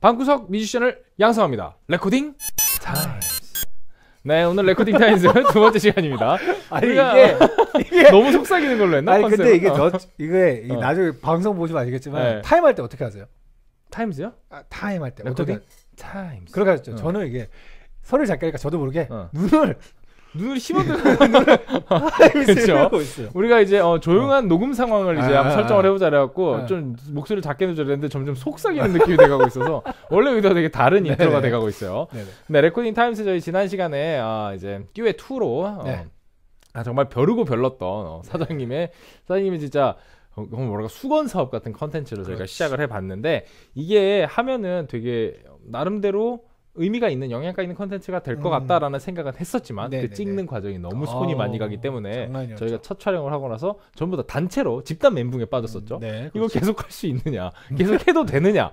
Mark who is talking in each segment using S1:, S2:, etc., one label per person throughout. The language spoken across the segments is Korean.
S1: 방구석 뮤지션을 양성합니다. 레코딩 타임스. 네, 오늘 레코딩 타임스 두 번째 시간입니다. 아니 이게, 이게 너무 속삭이는 걸로 했나? 아니 컨셉? 근데 이게 저 이게 어. 나중에 방송 보시면 알겠지만 네. 타임 할 때 어떻게 하세요? 타임스요? 아, 타임 할때 레코딩 어떻게? 타임스. 그러니까 어. 저는 이게 서를 잘 까니까 저도 모르게 어. 눈을 눈을 힘어들고 눈을 그렇죠. 우리가 이제 어, 조용한 어. 녹음 상황을 이제 아, 설정을 아, 아. 해보자 해갖고 아. 좀 목소리를 작게 내주려는데 점점 속삭이는 느낌이 돼가고 있어서 원래 의도가 되게 다른 네. 인트로가 네. 돼가고 있어요. 네네. 네, 네. 레코딩 타임스 저희 지난 시간에 아, 이제 듀의 투로 어, 네. 아, 정말 벼르고 별렀던 어, 사장님의 사장님이 진짜 어, 뭐랄까 수건 사업 같은 컨텐츠를 저희가 시작을 해봤는데 이게 하면은 되게 나름대로 의미가 있는 영향가 있는 컨텐츠가 될것 음. 같다라는 생각은 했었지만 그 네네네. 그 찍는 과정이 너무 어, 손이 오, 많이 가기 때문에 장난이었죠. 저희가 첫 촬영을 하고 나서 전부 다 단체로 집단 멘붕에 음, 빠졌었죠. 음, 네, 이걸 그렇죠. 계속 할 수 있느냐, 네. 계속 해도 되느냐,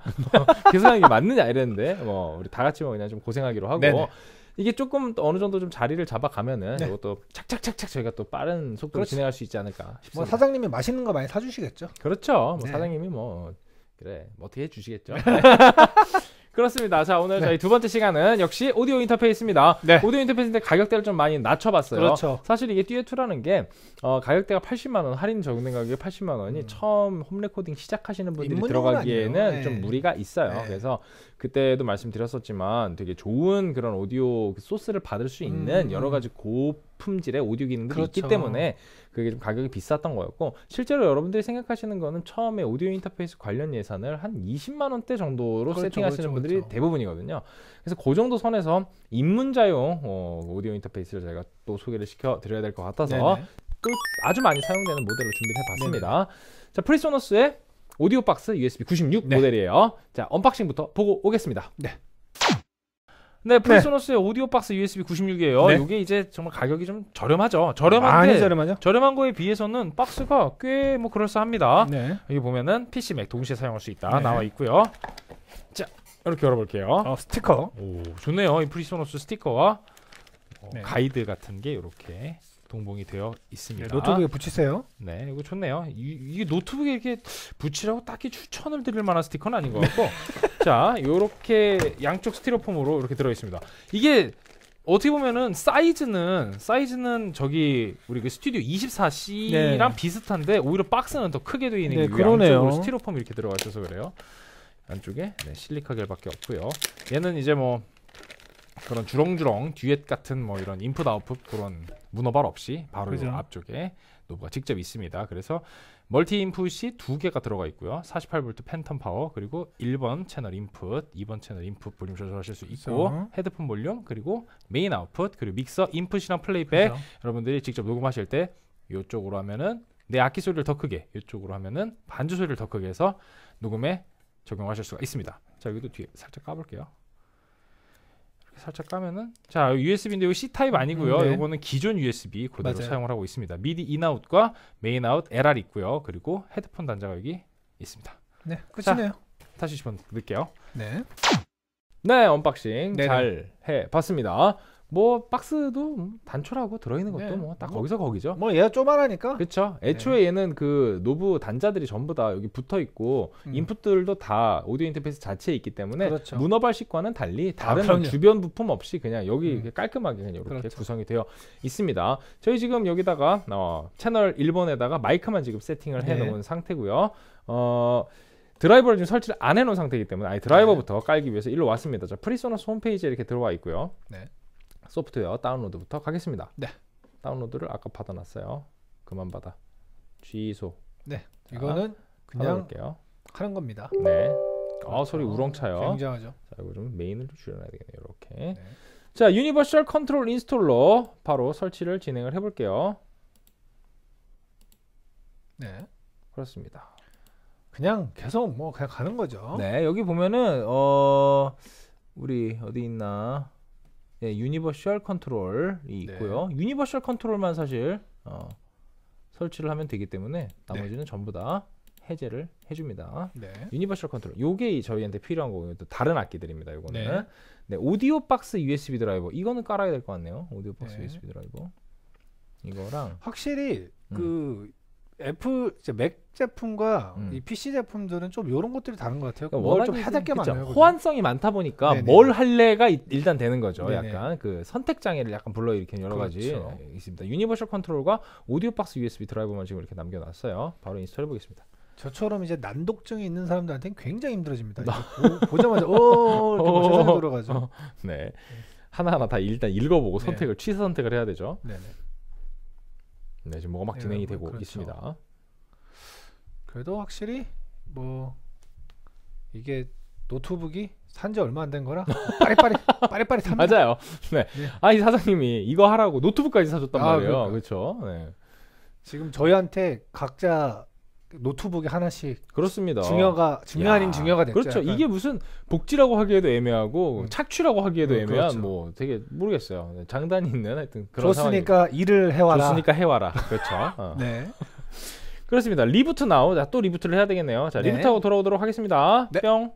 S1: 계속 하는 게 맞느냐 이랬는데 뭐 우리 다 같이 뭐 그냥 좀 고생하기로 하고. 네네. 이게 조금 어느 정도 좀 자리를 잡아가면은 네. 이것도 착착착착 저희가 또 빠른 속도로 그렇지. 진행할 수 있지 않을까 뭐 싶습니다. 뭐 사장님이 맛있는 거 많이 사주시겠죠? 그렇죠. 뭐 네. 뭐 사장님이 뭐 그래 뭐 어떻게 해주시겠죠? 그렇습니다. 자 오늘 네. 저희 두 번째 시간은 역시 오디오 인터페이스입니다. 네. 오디오 인터페이스인데 가격대를 좀 많이 낮춰봤어요. 그렇죠. 사실 이게 듀엣2라는 게 어, 가격대가 80만 원 할인 적용 가격이 80만 원이 음. 처음 홈레코딩 시작하시는 분들이 들어가기에는 네. 좀 무리가 있어요. 네. 그래서 그때도 말씀드렸었지만 되게 좋은 그런 오디오 그 소스를 받을 수 있는 음. 여러 가지 고품질의 오디오 기능들이 그렇죠. 있기 때문에 그게 좀 가격이 비쌌던 거였고 실제로 여러분들이 생각하시는 거는 처음에 오디오 인터페이스 관련 예산을 한 20만 원대 정도로 그렇죠, 세팅하시는 그렇죠, 분들이 그렇죠. 대부분이거든요. 그래서 그 정도 선에서 입문자용 어, 오디오 인터페이스를 저희가 또 소개를 시켜 드려야 될 것 같아서 또 아주 많이 사용되는 모델로 준비를 해봤습니다. 네자 프리소너스의 오디오 박스 USB 96 네. 모델이에요. 자, 언박싱부터 보고 오겠습니다. 네. 네, 리소노스의 네. 오디오 박스 USB 96이에요. 네. 이게 이제 정말 가격이 좀 저렴하죠. 저렴한데 저렴하죠? 저렴한 거에 비해서는 박스가 꽤 뭐 그럴싸합니다. 네. 여기 보면은 PC 맥 동시에 사용할 수 있다 네. 나와 있고요. 자, 이렇게 열어볼게요. 어, 스티커. 오, 좋네요. 이리소노스 스티커와 어, 네. 가이드 같은 게 이렇게 동봉이 되어 있습니다. 네, 노트북에 붙이세요. 네, 이거 좋네요. 이, 게 노트북에 이렇게 붙이라고 딱히 추천을 드릴 만한 스티커는 아닌 것 같고, 네. 자, 이렇게 양쪽 스티로폼으로 이렇게 들어 있습니다. 이게 어떻게 보면은 사이즈는 사이즈는 저기 우리 그 스튜디오 24C랑 네. 비슷한데 오히려 박스는 더 크게 되어 있는 네, 게 그 양쪽으로 스티로폼 이렇게 들어가 있어서 그래요. 안쪽에 네, 실리카 겔밖에 없고요. 얘는 이제 뭐 그런 주렁주렁 듀엣 같은 뭐 이런 인풋 아웃풋 그런 문어발 없이 바로 그죠. 앞쪽에 노브가 직접 있습니다. 그래서 멀티 인풋이 두 개가 들어가 있고요. 48V 팬텀 파워 그리고 1번 채널 인풋, 2번 채널 인풋 볼륨 조절하실 수 있고 그죠. 헤드폰 볼륨 그리고 메인 아웃풋 그리고 믹서 인풋이랑 플레이백 그죠. 여러분들이 직접 녹음하실 때 이쪽으로 하면은 내 악기 소리를 더 크게 이쪽으로 하면은 반주 소리를 더 크게 해서 녹음에 적용하실 수가 있습니다. 자 여기도 뒤에 살짝 까볼게요. 살짝 까면은 자 USB인데 이 C 타입 아니고요. 음, 네. 요거는 기존 USB 그대로 맞아요. 사용을 하고 있습니다. 미디 인아웃과 메인 아웃 LR 있고요. 그리고 헤드폰 단자가 여기 있습니다. 네, 끝이네요. 자, 다시 한번 넣게요 네. 네, 언박싱 네, 네. 잘해 봤습니다. 뭐 박스도 뭐 단초라고 들어있는 것도 네. 뭐딱 뭐, 거기서 거기죠. 뭐 얘가 쪼만하니까. 그쵸 네. 애초에 네. 얘는 그 노브 단자들이 전부 다 여기 붙어 있고 음. 인풋들도 다 오디오 인터페이스 자체에 있기 때문에 그렇죠. 문어발식과는 달리 아, 다른 아, 주변 부품 없이 그냥 여기 음. 깔끔하게 그냥 이렇게 그렇죠. 구성이 되어 있습니다. 저희 지금 여기다가 어, 채널 1번에다가 마이크만 지금 세팅을 해 놓은 네. 상태고요. 어 드라이버를 지금 설치를 안 해놓은 상태이기 때문에 아예 드라이버부터 깔기 위해서 일로 왔습니다. 자, 프리소너스 홈페이지에 이렇게 들어와 있고요. 네. 소프트웨어 다운로드부터 가겠습니다. 네. 다운로드를 아까 받아놨어요. 그만 받아. 취소. 네. 자, 이거는 그냥 받아볼게요. 하는 겁니다. 네. 아 그렇죠. 소리 우렁차요. 굉장하죠. 자 이거 좀 메인을 좀 줄여놔야 되겠네요. 이렇게. 네. 자 유니버셜 컨트롤 인스톨로 바로 설치를 진행을 해볼게요. 네. 그렇습니다. 그냥 계속 뭐 그냥 가는 거죠. 네 여기 보면은 어 우리 어디 있나 네, 유니버셜 컨트롤이 네. 있고요. 네. 유니버셜 컨트롤만 사실 어, 설치를 하면 되기 때문에 나머지는 네. 전부 다 해제를 해줍니다. 유니버셜 네. 컨트롤. 요게 저희한테 필요한 거고요. 또 다른 악기들입니다. 요거는. 네. 오디오 박스 USB 드라이버. 이거는 깔아야 될 것 같네요. 오디오 박스 USB 드라이버. 이거랑 확실히 음. 그 애플 맥 제품과 음. 이 PC 제품들은 좀 이런 것들이 다른 것 같아요. 그러니까 뭘좀 해댈 게 많아요. 호환성이 많다 보니까 네네. 뭘 할래가 이, 일단 되는 거죠. 네네. 약간 그 선택 장애를 약간 불러일으키는 여러 그렇죠. 있습니다. 유니버셜 컨트롤과 오디오 박스 USB 드라이버만 지금 이렇게 남겨놨어요. 바로 인스톨해 보겠습니다. 저처럼 이제 난독증이 있는 사람들한테는 굉장히 힘들어집니다. 보, 자마자 어 이렇게 어. 세상 돌아가죠. 네. 하나하나 다 일단 읽어보고 네. 선택을 취사 선택을 해야 되죠. 네 네, 지금 뭐가 막 네, 진행이 네, 되고 그렇죠. 있습니다. 그래도 확실히 뭐 이게 노트북이 산지 얼마 안 된 거라 빠리빠리 빠리빠리 탑 맞아요. 네. 네. 아 이 사장님이 이거 하라고 노트북까지 사줬단 아, 말이에요. 그러니까. 그렇죠. 네. 지금 저희한테 각자 노트북에 하나씩 그렇습니다. 중요가 중요 아닌 중요가 됐죠. 그렇죠. 약간. 이게 무슨 복지라고 하기에도 애매하고 음. 착취라고 하기에도 음, 애매한 그렇죠. 뭐 되게 모르겠어요. 네, 장단이 있는 하여튼 그런 좋으니까 상황이... 일을 해와라. 좋으니까 해와라. 그렇죠. 어. 네. 그렇습니다. 리부트 나오. 자, 또 리부트를 해야 되겠네요. 자, 네. 리부트하고 돌아오도록 하겠습니다. 네. 뿅.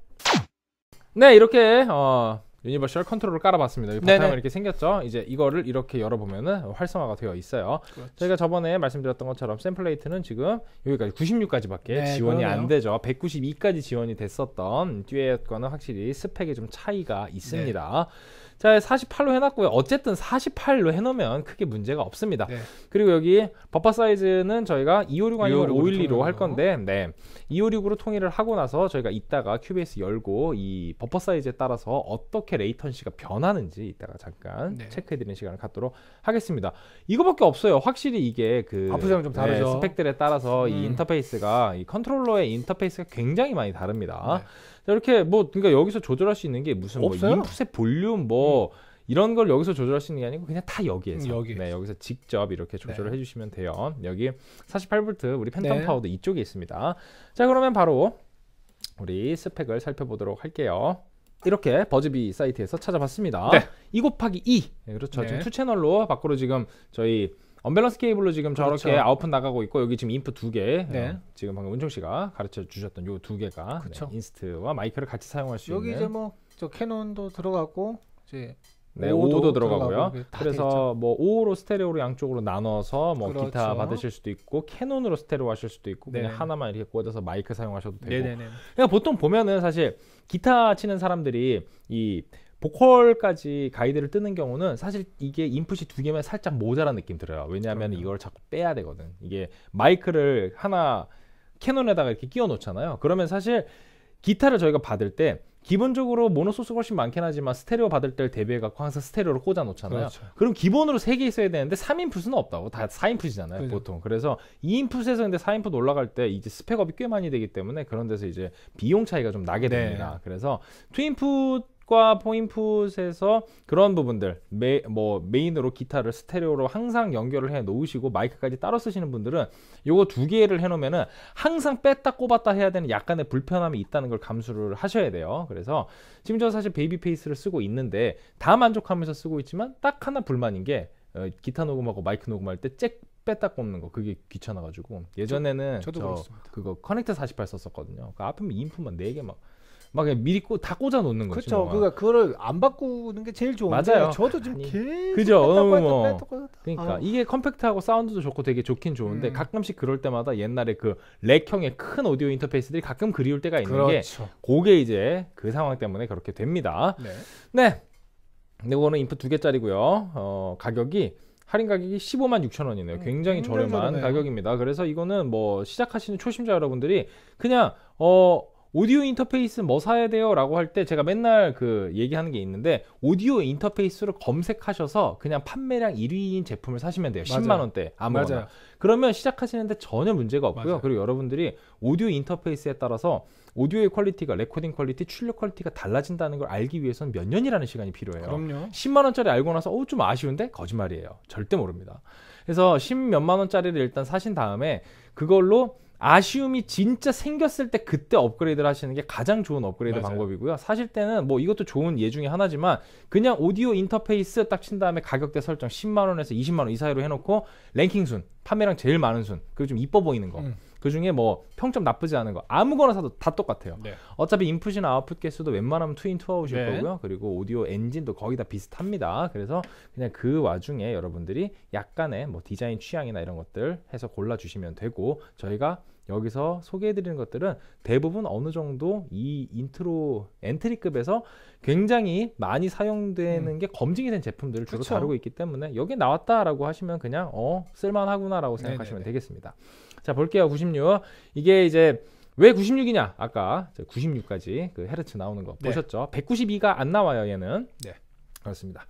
S1: 네, 이렇게 어 유니버셜 컨트롤을 깔아봤습니다. 이 바탕을 이렇게 생겼죠. 이제 이거를 이렇게 열어보면은 활성화가 되어 있어요. 그렇죠. 저희가 저번에 말씀드렸던 것처럼 샘플레이트는 지금 여기까지 96까지밖에 네, 지원이 그러네요. 안 되죠. 192까지 지원이 됐었던 듀엣과는 확실히 스펙의좀 차이가 있습니다. 네. 자 48로 해놨고요. 어쨌든 48로 해놓으면 크게 문제가 없습니다. 네. 그리고 여기 버퍼 사이즈는 저희가 256 아니면 512로 할 건데 네 256으로 통일을 하고 나서 저희가 이따가 큐 q b 스 열고 이 버퍼 사이즈에 따라서 어떻게 레이턴시가 변하는지 이따가 잠깐 네. 체크해드리는 시간을 갖도록 하겠습니다. 이거밖에 없어요. 확실히 이게 그 아프장 좀 다르죠. 네, 스펙들에 따라서 음. 이 인터페이스가 이 컨트롤러의 인터페이스가 굉장히 많이 다릅니다. 네. 이렇게 뭐 그러니까 여기서 조절할 수 있는 게 무슨 뭐 없어요? 뭐 인풋의 볼륨 뭐 음. 이런 걸 여기서 조절할 수 있는 게 아니고 그냥 다 여기에서 음, 여기. 네, 여기서 직접 이렇게 조절을 네. 해주시면 돼요. 여기 48V 우리 팬텀 네. 파워도 이쪽에 있습니다. 자 그러면 바로 우리 스펙을 살펴보도록 할게요. 이렇게 버즈비 사이트에서 찾아봤습니다. 네. 2 곱하기 2 예, 그렇죠. 지금 네. 투 채널로 밖으로 지금 저희 언밸런스 케이블로 지금 저렇게 그렇죠. 아웃풋 나가고 있고 여기 지금 인풋 두 개. 네. 어, 지금 방금 은총 씨가 가르쳐 주셨던 요 두 개가 그렇죠. 네, 인스트와 마이크를 같이 사용할 수 여기 있는. 여기 이제 뭐 저 캐논도 들어갔고 이제 네, 5도, 들어가고요. 그래서 뭐 5로 스테레오로 양쪽으로 나눠서 뭐 그렇죠. 기타 받으실 수도 있고 캐논으로 스테레오 하실 수도 있고 네. 그냥 하나만 이렇게 꽂아서 마이크 사용하셔도 되고. 네네네. 네, 네, 네. 보통 보면은 사실 기타 치는 사람들이 이 보컬까지 가이드를 뜨는 경우는 사실 이게 인풋이 두 개면 살짝 모자란 느낌 들어요. 왜냐하면 그럼요. 그렇죠. 이걸 자꾸 빼야 되거든. 이게 마이크를 하나 캐논에다가 이렇게 끼워 놓잖아요. 그러면 사실 기타를 저희가 받을 때 기본적으로 모노 소스가 훨씬 많긴 하지만 스테레오 받을 때를 대비해 갖고 항상 스테레오를 꽂아 놓잖아요. 그렇죠. 그럼 기본으로 3개 있어야 되는데 3인풋은 없다고. 다 4인풋이잖아요, 그렇죠. 보통. 그래서 2인풋에서 근데 4인풋 올라갈 때 이제 스펙업이 꽤 많이 되기 때문에 그런 데서 이제 비용 차이가 좀 나게 네. 됩니다. 네. 그래서 2인풋 풋과 포인풋에서 그런 부분들 메, 뭐 메인으로 기타를 스테레오로 항상 연결을 해 놓으시고 마이크까지 따로 쓰시는 분들은 요거 두 개를 해 놓으면은 항상 뺐다 꼽았다 해야 되는 약간의 불편함이 있다는 걸 감수를 하셔야 돼요 그래서 지금 저 사실 베이비 페이스를 쓰고 있는데 다 만족하면서 쓰고 있지만 딱 하나 불만인 게 어, 기타 녹음하고 마이크 녹음할 때 잭 뺐다 꼽는 거 그게 귀찮아가지고 예전에는 저, 저 그거 커넥트 48 썼었거든요. 그아 앞에 인풋만 4개 막막 그냥 미리 꽂, 다 꽂아 놓는 거죠. 그렇죠. 뭐. 그러니까 그거안 바꾸는 게 제일 좋은데 맞아요. 저도 지금 아니, 계속 그죠. 뺐다 어, 뺐다 뭐. 뺐다 뺐다 그러니까 아유. 이게 컴팩트하고 사운드도 좋고 되게 좋긴 좋은데 음. 가끔씩 그럴 때마다 옛날에 그 렉형의 큰 오디오 인터페이스들이 가끔 그리울 때가 있는 그렇죠. 게 그게 이제 그 상황 때문에 그렇게 됩니다. 네. 네. 근데 이거는 인풋 두 개짜리고요. 어, 가격이 할인 가격이 15만 6천 원이네요. 음, 굉장히, 굉장히 저렴한 저렴해요. 가격입니다. 그래서 이거는 뭐 시작하시는 초심자 여러분들이 그냥 어 오디오 인터페이스 뭐 사야 돼요? 라고 할 때 제가 맨날 그 얘기하는 게 있는데 오디오 인터페이스를 검색하셔서 그냥 판매량 1위인 제품을 사시면 돼요. 10만 원대 아무거나. 맞아요. 그러면 시작하시는데 전혀 문제가 없고요. 맞아요. 그리고 여러분들이 오디오 인터페이스에 따라서 오디오의 퀄리티가 레코딩 퀄리티, 출력 퀄리티가 달라진다는 걸 알기 위해서는 몇 년이라는 시간이 필요해요. 그럼요. 10만 원짜리 알고 나서 어우좀 아쉬운데 거짓말이에요. 절대 모릅니다. 그래서 10몇만 원짜리를 일단 사신 다음에 그걸로 아쉬움이 진짜 생겼을 때 그때 업그레이드를 하시는 게 가장 좋은 업그레이드 맞아요. 방법이고요. 사실 때는 뭐 이것도 좋은 예 중에 하나지만 그냥 오디오 인터페이스 딱 친 다음에 가격대 설정 10만 원에서 20만 원 이 사이로 해놓고 랭킹 순 판매량 제일 많은 순 그리고 좀 이뻐 보이는 거. 음. 그 중에 뭐 평점 나쁘지 않은 거 아무거나 사도 다 똑같아요. 네. 어차피 인풋이나 아웃풋 개수도 웬만하면 트윈 투아웃일 네. 거고요. 그리고 오디오 엔진도 거의 다 비슷합니다. 그래서 그냥 그 와중에 여러분들이 약간의 뭐 디자인 취향이나 이런 것들 해서 골라 주시면 되고 저희가 여기서 소개해드리는 것들은 대부분 어느 정도 이 인트로 엔트리급에서 굉장히 많이 사용되는 음. 게 검증이 된 제품들을 주로 그쵸. 다루고 있기 때문에 여기 나왔다라고 하시면 그냥 어 쓸만하구나라고 생각하시면 네네네. 되겠습니다. 자, 볼게요. 96. 이게 이제 왜 96이냐? 아까 96까지 그 헤르츠 나오는 거 네. 보셨죠? 192가 안 나와요, 얘는. 네. 그렇습니다.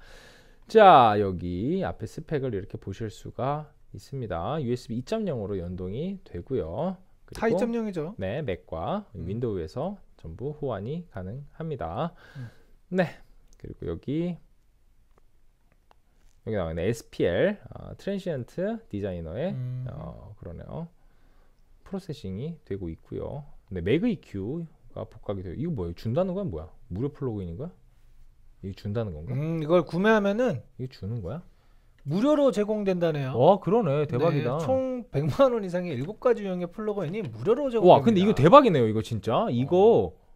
S1: 자, 여기 앞에 스펙을 이렇게 보실 수가 있습니다. USB 2.0으로 연동이 되고요. 다 2.0이죠. 네, 맥과 음. 윈도우에서 전부 호환이 가능합니다. 음. 네. 그리고 여기 여기 나와 있는 SPL 어, 트랜시언트 디자이너의 음. 어, 그러네요. 프로세싱이 되고 있고요. 근 맥의큐가 복각이 돼요. 이거 뭐예요? 준다는 건 뭐야? 무료 플러그인인 거야? 이거 준다는 건가? 음, 이걸 구매하면은 이게 주는 거야? 무료로 제공된다네요. 와, 그러네. 대박이다. 네, 총 100만 원 이상의 7가지 유형의 플러그인이 무료로 제공됩다 와, 근데 이거 대박이네요. 이거 진짜. 이거 어.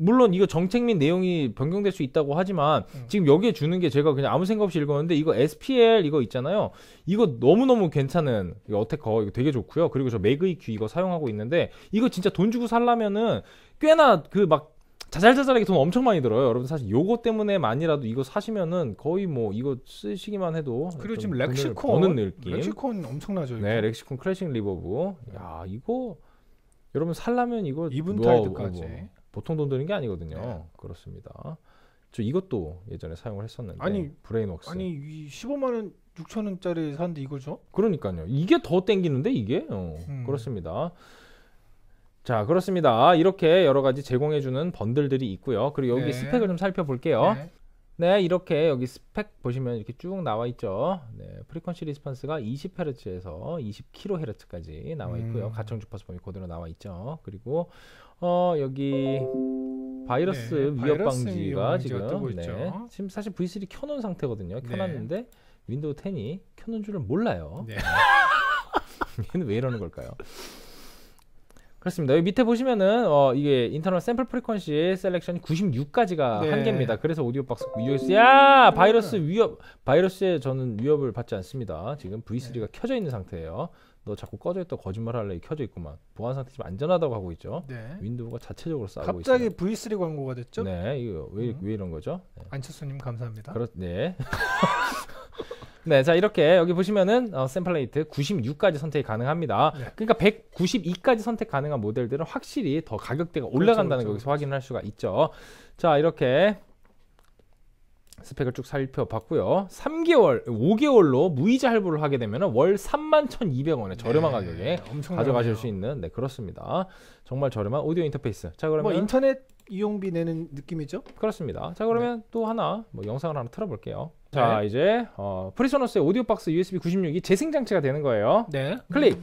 S1: 물론 이거 정책 및 내용이 변경될 수 있다고 하지만 음. 지금 여기에 주는 게 제가 그냥 아무 생각 없이 읽었는데 이거 SPL 이거 있잖아요. 이거 너무너무 괜찮은 이거 어택커 이거 되게 좋고요. 그리고 저 맥의큐 이거 사용하고 있는데 이거 진짜 돈 주고 살라면은 꽤나 그 막 자잘자잘하게 돈 엄청 많이 들어요. 여러분 사실 요거 때문에만이라도 이거 사시면은 거의 뭐 이거 쓰시기만 해도 그리고 지금 렉시콘 버는 느낌. 렉시콘 엄청나죠. 이거. 네, 렉시콘 크래싱 리버브. 야 이거 여러분 살라면 이거 이븐 타이드까지. 보통 돈 드는 게 아니거든요. 네. 그렇습니다. 저 이것도 예전에 사용을 했었는데 아니 브레인웍스 아니 이 15만 원 6천 원짜리 사는데 이거죠 그러니까요. 이게 더 땡기는데 이게 어, 음. 그렇습니다. 자 그렇습니다. 이렇게 여러 가지 제공해주는 번들들이 있고요. 그리고 여기 네. 스펙을 좀 살펴볼게요. 네. 네. 이렇게 여기 스펙 보시면 이렇게 쭉 나와 있죠. 네, 프리퀀시 리스폰스가 20Hz에서 20kHz까지 나와 있고요. 음. 가청 주파수 범위 그대로 나와 있죠. 그리고 어 여기 바이러스 네, 위협 방지가 지금 네. 지금 사실 V3 켜놓은 상태거든요. 네. 켜놨는데 네. 윈도우 10이 켜놓은 줄을 몰라요. 네. 얘는 왜 이러는 걸까요? 그렇습니다. 여기 밑에 보시면은 어, 이게 인터널 샘플 프리퀀시 셀렉션이 96까지가 네. 한계입니다. 그래서 오디오 박스 US 야 바이러스 음. 위협 바이러스에 저는 위협을 받지 않습니다. 지금 V3가 네. 켜져 있는 상태예요. 너 자꾸 꺼져 있다 거짓말 할래 켜져 있구만 보안 상태 지금 안전하다고 하고 있죠. 네. 윈도우가 자체적으로 싸우고 있어요. 갑자기 있습니다. V3 광고가 됐죠? 네, 이거 왜, 음. 왜 이런 거죠? 네. 안철수님 감사합니다. 그렇 네. 네, 자 이렇게 여기 보시면은 어, 샘플레이트 96까지 선택이 가능합니다. 네. 그러니까 192까지 선택 가능한 모델들은 확실히 더 가격대가 그렇죠, 올라간다는 그렇죠, 그렇죠, 거기서 확인할 수가 있죠. 자 이렇게 스펙을 쭉 살펴봤고요. 3개월, 5개월로 무이자 할부를 하게 되면 월 31,200원에 저렴한 네, 가격에 가져가실 수 있는 네 그렇습니다. 정말 저렴한 오디오 인터페이스. 자 그러면 뭐 인터넷 이용비 내는 느낌이죠? 그렇습니다. 자 그러면 네. 또 하나 뭐 영상을 하나 틀어볼게요. 자 네. 이제 어, 프리소너스의 오디오 박스 USB 96이 재생 장치가 되는 거예요. 네. 클릭.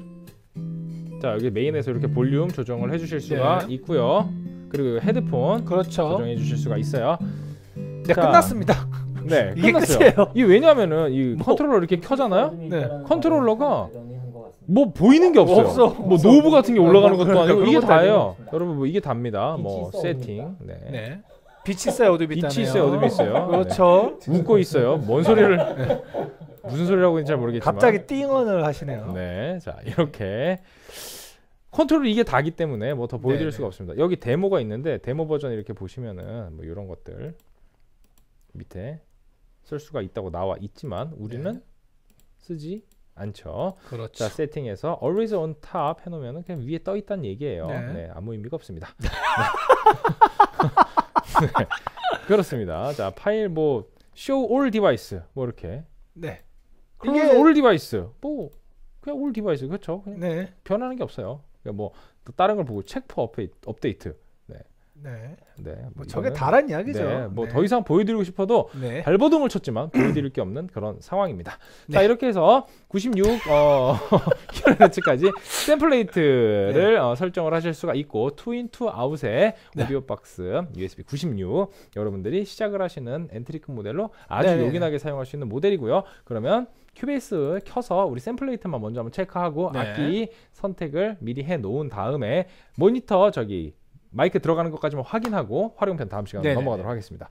S1: 자 여기 메인에서 이렇게 볼륨 조정을 해주실 수가 네. 있고요. 그리고 헤드폰 그렇죠. 조정해 주실 수가 있어요. 네 자, 끝났습니다. 네 이게 끝났어요. 끝이에요. 이 왜냐하면은 이 뭐, 컨트롤러 이렇게 켜잖아요. 네. 네. 컨트롤러가 뭐 보이는 게 없어요. 없어. 뭐 노브 같은 게 올라가는 것도 네, 아니고 이게 다예요. 여러분 뭐 이게 답니다. 뭐 세팅. 네. 네. 빛이 있어요, 어둠이 빛이 있어요, 어둠이 있어요. 그렇죠. 네. 웃고 있어요. 뭔 소리를 무슨 소리라고 하는지 잘 모르겠지만 갑자기 띵언을 하시네요. 네, 자 이렇게 컨트롤 이게 다기 때문에 뭐 더 보여드릴 네네. 수가 없습니다. 여기 데모가 있는데 데모 버전 이렇게 보시면은 뭐 이런 것들 밑에 쓸 수가 있다고 나와 있지만 우리는 네. 쓰지 않죠. 그렇죠. 자 세팅에서 always on top 해놓으면은 그냥 위에 떠 있다는 얘기예요. 네. 네 아무 의미가 없습니다. 네. 그렇습니다. 자, 파일 뭐 show all device 뭐 이렇게. 네. c l o s 이게... all device. 뭐 그냥 all device. 그렇죠. 그냥 네. 변하는 게 없어요. 그러니까 뭐또 다른 걸 보고 체크 업데이트 네. 네. 뭐, 뭐 저게 다란 이야기죠. 네, 뭐더 네. 이상 보여드리고 싶어도 네. 발버둥을 쳤지만 보여드릴 게 없는 그런 상황입니다. 네. 자 이렇게 해서 96 어, 히어로츠까지 샘플레이트를 네. 어, 설정을 하실 수가 있고 투인 투 아웃의 네. 오디오 박스 USB 96 여러분들이 시작을 하시는 엔트리급 모델로 아주 요긴하게 사용할 수 있는 모델이고요. 그러면 큐베이스 켜서 우리 샘플레이트만 먼저 한번 체크하고 악기 선택을 미리 해 놓은 다음에 모니터 저기 마이크 들어가는 것까지만 확인하고 활용편 다음 시간에 넘어가도록 하겠습니다.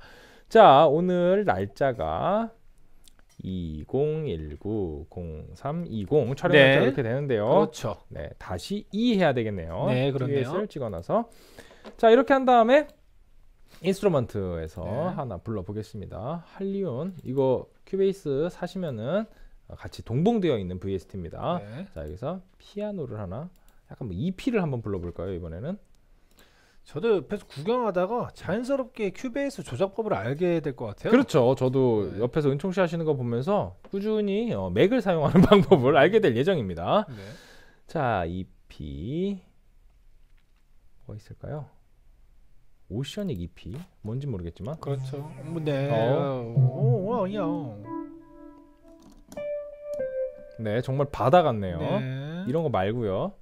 S1: 자, 오늘 날짜가 2019 0320 촬영 날짜 네. 이렇게 되는데요. 그렇죠. 네, 다시 2 해야 되겠네요. 네, 그런네요 찍어 놔서 자, 이렇게 한 다음에 인스트루먼트에서 네. 하나 불러 보겠습니다. 할리온 이거 큐베이스 사시면은 같이 동봉되어 있는 VST입니다. 네. 자, 여기서 피아노를 하나 약간 뭐 EP를 한번 불러 볼까요, 이번에는? 저도 옆에서 구경하다가 자연스럽게 큐베이스 조작법을 알게 될 것 같아요. 그렇죠. 저도 네. 옆에서 은총 씨 하시는 거 보면서 꾸준히 어, 맥을 사용하는 방법을 알게 될 예정입니다. 네. 자, EP 뭐 있을까요? 오션닉 EP 뭔지 모르겠지만 그렇죠. 뭐, 네. 어. 오, 와, 야. 네, 정말 바다 같네요. 네. 이런 거 말고요.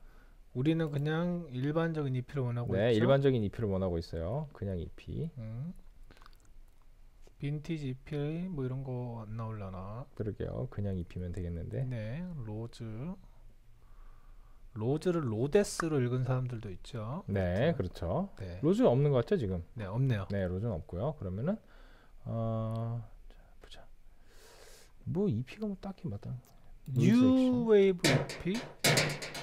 S1: 우리는 그냥 일반적인 EP를 원하고 네, 있죠. 일반적인 EP를 원하고 있어요. 그냥 EP. 음. 빈티지 EP 뭐 이런 거안 나올라나? 그러게요. 그냥 EP면 되겠는데. 네, 로즈. 로즈를 로데스로 읽은 사람들도 있죠. 네, 그렇죠. 네. 로즈 없는 것 같죠 지금? 네, 없네요. 네, 로즈는 없고요. 그러면은 어, 자, 보자. 뭐 EP가 뭐 딱히 맞다. 뉴 웨이브 EP.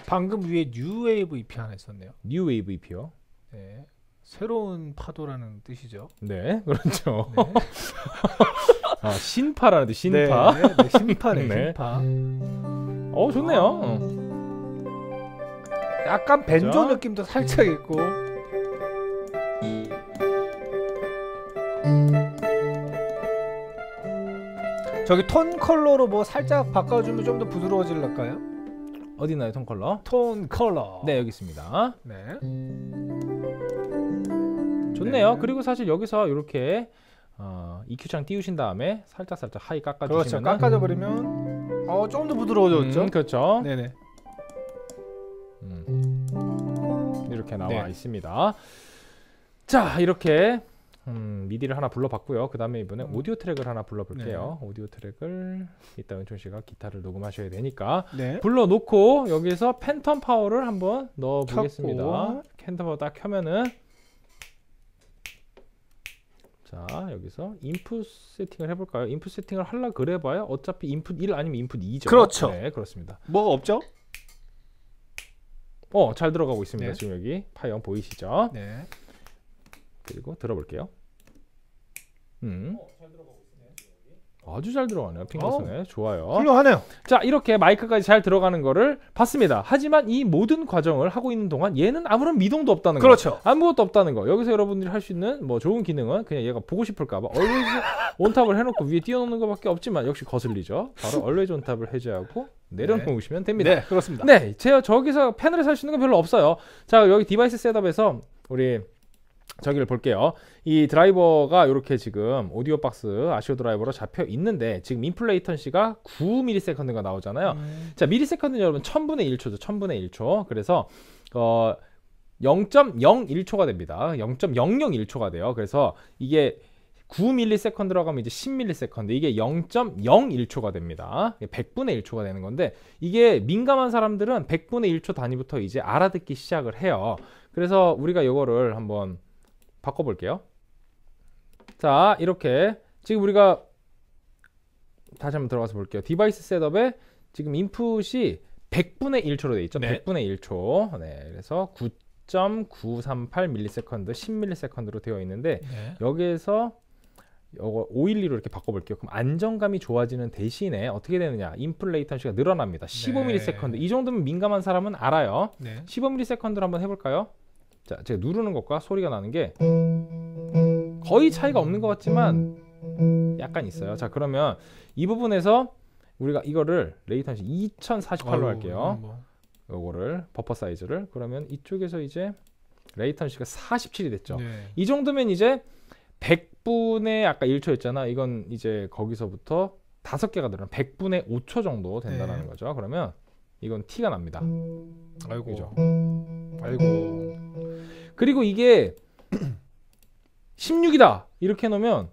S1: 방금 위에 뉴 웨이브 EP 하나 있었네요. 뉴 웨이브 EP요. 네. 새로운 파도라는 뜻이죠. 네, 그렇죠. 네. 아, 신파라는 뜻, 신파. 네, 네, 네 신파네, 네. 신파. 어, 좋네요. 어. 약간 벤조 그렇죠? 느낌도 살짝 음. 있고. 저기 톤 컬러로 뭐 살짝 바꿔주면 좀 더 부드러워질까요? 어디 있나요 톤 컬러? 톤 컬러. 네 여기 있습니다. 네. 좋네요. 네. 그리고 사실 여기서 이렇게 어, EQ창 띄우신 다음에 살짝 살짝 하이 깎아주시면 그렇죠. 깎아져 버리면 어, 좀더 부드러워졌죠. 음, 그렇죠. 네네. 음. 이렇게 나와 네. 있습니다. 자 이렇게 음, 미디를 하나 불러봤고요. 그 다음에 이번에 음. 오디오 트랙을 하나 불러볼게요. 네. 오디오 트랙을 이따 은총 씨가 기타를 녹음하셔야 되니까 네. 불러놓고 여기서 팬텀 파워를 한번 넣어보겠습니다. 팬텀 파워 딱 켜면은 자 여기서 인풋 세팅을 해볼까요? 인풋 세팅을 할라 그래봐요. 어차피 인풋 1 아니면 인풋 2죠. 그렇죠. 네 그렇습니다. 뭐가 없죠? 어잘 들어가고 있습니다. 네. 지금 여기 파형 보이시죠? 네. 그리고 들어볼게요. 음. 어, 네, 아주 잘 들어가네요. 핑크스네. 좋아요. 훌륭하네요. 자, 이렇게 마이크까지 잘 들어가는 거를 봤습니다. 하지만 이 모든 과정을 하고 있는 동안 얘는 아무런 미동도 없다는 거. 그렇죠. 아무것도 없다는 거. 여기서 여러분들이 할 수 있는 뭐 좋은 기능은 그냥 얘가 보고 싶을까 봐 얼웨이즈 온탑을 해 놓고 위에 띄워 놓는 것밖에 없지만 역시 거슬리죠. 바로 얼웨이즈 온탑을 해제하고 내려놓으시면 네. 됩니다. 네, 그렇습니다. 네. 제가 저기서 패널에서 할 수 있는 건 별로 없어요. 자, 여기 디바이스 셋업에서 우리 저기를 볼게요. 이 드라이버가 이렇게 지금 오디오 박스 아시오 드라이버로 잡혀 있는데 지금 인플레이턴시가 9ms가 나오잖아요. 음. 자, 미리세컨드는 여러분 1000분의 1초죠. 1000분의 1초. 그래서 어 0.01초가 됩니다. 0.001초가 돼요. 그래서 이게 9ms라고 하면 이제 10ms 이게 0.01초가 됩니다 100분의 1초가 되는 건데 이게 민감한 사람들은 100분의 1초 단위부터 이제 알아듣기 시작을 해요 그래서 우리가 이거를 한번 바꿔볼게요. 자, 이렇게 지금 우리가 다시 한번 들어가서 볼게요. 디바이스 셋업에 지금 인풋이 100분의 1초로 돼 있죠. 네. 100분의 1초. 네, 그래서 9.938ms, 1 0컨드로 되어 있는데 네. 여기에서 요거 512로 이렇게 바꿔볼게요. 그럼 안정감이 좋아지는 대신에 어떻게 되느냐? 인플레이턴시가 늘어납니다. 15ms. 네. 이 정도면 민감한 사람은 알아요. 네. 1 5컨드로 한번 해볼까요? 자, 제가 누르는 것과 소리가 나는 게 거의 차이가 없는 것 같지만 약간 있어요. 자, 그러면 이 부분에서 우리가 이거를 레이턴시 2048로 할게요. 이거를 버퍼 사이즈를 그러면 이쪽에서 이제 레이턴시가 47이 됐죠. 네. 이 정도면 이제 100분의 아까 1초였잖아. 이건 이제 거기서부터 다섯 개가 들어 100분의 5초 정도 된다는 네. 거죠. 그러면 이건 티가 납니다. 아이고. 그죠? 아이고. 그리고 이게 16이다 이렇게 해놓으면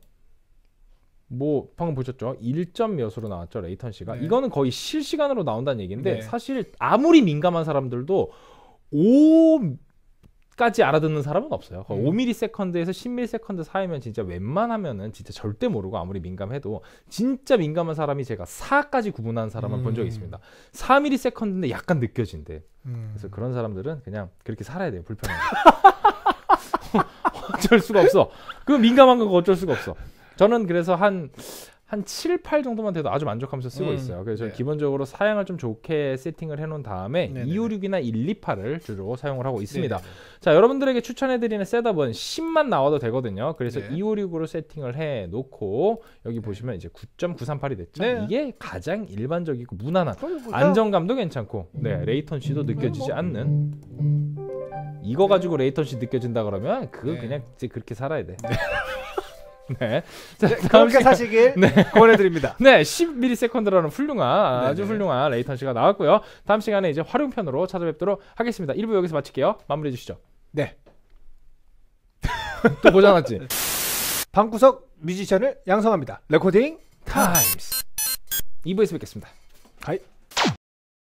S1: 뭐 방금 보셨죠? 1점 몇으로 나왔죠 레이턴시가 네. 이거는 거의 실시간으로 나온다는 얘기인데 네. 사실 아무리 민감한 사람들도 5까지 알아듣는 사람은 없어요. 음. 5ms에서 10ms 사이면 진짜 웬만하면은 진짜 절대 모르고 아무리 민감해도 진짜 민감한 사람이 제가 4까지 구분한 사람을 음. 본 적이 음. 있습니다. 4ms인데 약간 느껴진대. 음. 그래서 그런 사람들은 그냥 그렇게 살아야 돼요 불편하게. 어쩔 수가 없어. 그 민감한 건 어쩔 수가 없어. 저는 그래서 한, 한 7, 8 정도만 돼도 아주 만족하면서 쓰고 음. 있어요. 그래서 네. 기본적으로 사양을 좀 좋게 세팅을 해놓은 다음에 256이나 128을 주로 사용을 하고 있습니다. 네네 자, 여러분들에게 추천해드리는 셋업은 10만 나와도 되거든요. 그래서 네. 256으로 세팅을 해놓고 여기 네. 보시면 이제 9.938이 됐죠. 네. 이게 가장 일반적이고 무난한 안정감도 괜찮고 네 레이턴시도 음. 느껴지지 음. 않는 이거 가지고 레이턴시 느껴진다 그러면 그거 그냥 이제 그렇게 살아야 돼. 네. 자, 네, 다음 시 사시길 네. 권해드립니다. 네, 10ms라는 훌륭한 네네. 아주 네. 훌륭한 레이턴시가 나왔고요. 다음 시간에 이제 활용편으로 찾아뵙도록 하겠습니다. 1부 여기서 마칠게요. 마무리해 주시죠. 네. 또 모자랐지. 방구석 뮤지션을 양성합니다. 레코딩 타임스. 2부에서 뵙겠습니다. 하이.